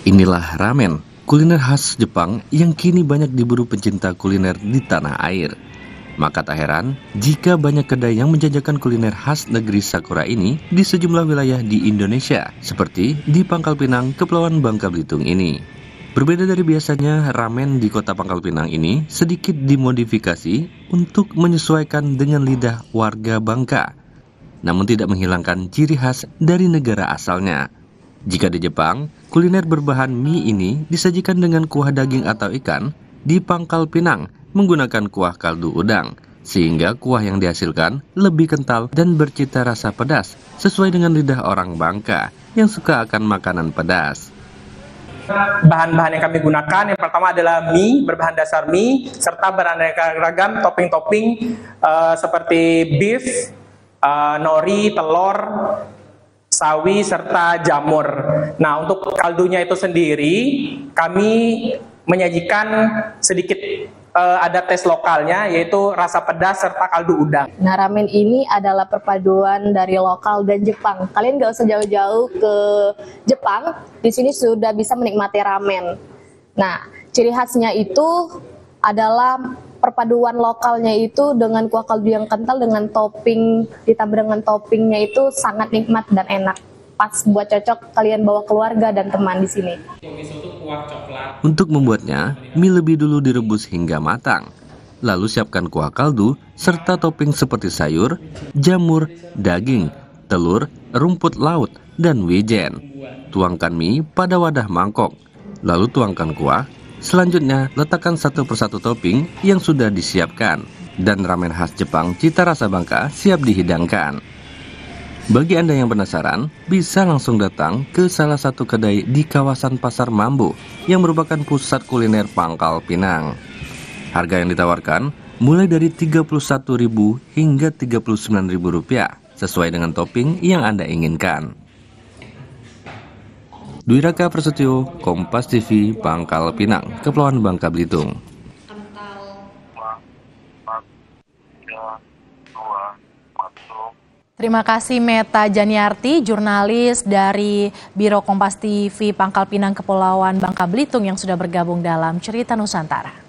Inilah ramen, kuliner khas Jepang yang kini banyak diburu pencinta kuliner di tanah air. Maka tak heran jika banyak kedai yang menjajakan kuliner khas negeri Sakura ini di sejumlah wilayah di Indonesia, seperti di Pangkal Pinang, Kepulauan Bangka Belitung ini. Berbeda dari biasanya, ramen di kota Pangkal Pinang ini sedikit dimodifikasi untuk menyesuaikan dengan lidah warga Bangka, namun tidak menghilangkan ciri khas dari negara asalnya. Jika di Jepang, kuliner berbahan mie ini disajikan dengan kuah daging atau ikan di pangkal pinang menggunakan kuah kaldu udang, sehingga kuah yang dihasilkan lebih kental dan bercita rasa pedas sesuai dengan lidah orang Bangka yang suka akan makanan pedas. Bahan-bahan yang kami gunakan yang pertama adalah mie berbahan dasar mie serta beraneka ragam topping-topping uh, seperti beef, uh, nori, telur, sawi serta jamur. Nah, untuk kaldunya itu sendiri kami menyajikan sedikit uh, ada tes lokalnya yaitu rasa pedas serta kaldu udang. Nah ramen ini adalah perpaduan dari lokal dan Jepang. Kalian gak usah jauh-jauh ke Jepang, di sini sudah bisa menikmati ramen. Nah ciri khasnya itu adalah perpaduan lokalnya itu dengan kuah kaldu yang kental dengan topping ditambah dengan toppingnya itu sangat nikmat dan enak pas buat cocok kalian bawa keluarga dan teman di sini. Untuk membuatnya, mie lebih dulu direbus hingga matang. Lalu siapkan kuah kaldu serta topping seperti sayur, jamur, daging, telur, rumput laut, dan wijen. Tuangkan mie pada wadah mangkok. Lalu tuangkan kuah Selanjutnya, letakkan satu persatu topping yang sudah disiapkan dan ramen khas Jepang cita rasa bangka siap dihidangkan. Bagi Anda yang penasaran, bisa langsung datang ke salah satu kedai di kawasan Pasar Mambu yang merupakan pusat kuliner Pangkal Pinang. Harga yang ditawarkan mulai dari Rp31.000 hingga Rp39.000 sesuai dengan topping yang Anda inginkan. Dwi Raka Prasetyo, Kompas TV, Bangkal Pinang, Kepulauan Bangka Belitung. Terima kasih Meta Janiarti, jurnalis dari Biro Kompas TV Pangkal Pinang Kepulauan Bangka Belitung yang sudah bergabung dalam Cerita Nusantara.